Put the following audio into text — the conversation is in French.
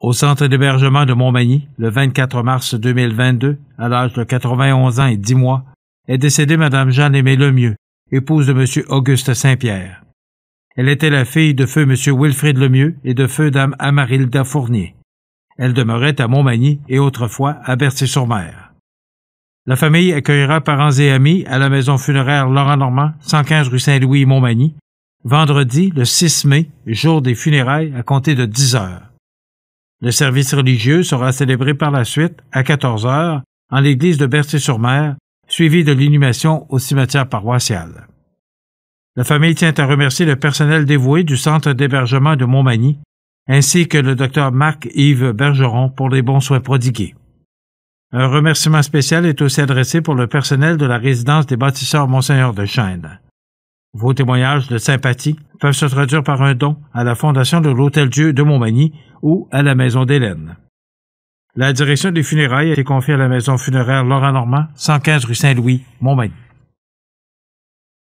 au centre d'hébergement de Montmagny le 24 mars 2022 à l'âge de 91 ans et 10 mois est décédée Mme Jeanne aimée Lemieux, épouse de M. Auguste Saint-Pierre. Elle était la fille de feu M. Wilfrid Lemieux et de feu Dame Amarilda Fournier. Elle demeurait à Montmagny et autrefois à Bercy-sur-Mer. La famille accueillera parents et amis à la maison funéraire Laurent Normand, 115 rue Saint-Louis, Montmagny, vendredi le 6 mai, jour des funérailles à compter de 10 heures. Le service religieux sera célébré par la suite, à 14 heures, en l'église de Bercy-sur-Mer, suivi de l'inhumation au cimetière paroissial. La famille tient à remercier le personnel dévoué du centre d'hébergement de Montmagny, ainsi que le docteur Marc-Yves Bergeron pour les bons soins prodigués. Un remerciement spécial est aussi adressé pour le personnel de la résidence des bâtisseurs Monseigneur de Chêne. Vos témoignages de sympathie, peuvent se traduire par un don à la Fondation de l'Hôtel-Dieu de Montmagny ou à la Maison d'Hélène. La direction des funérailles a été confiée à la Maison funéraire Laurent Normand, 115 rue Saint-Louis, Montmagny.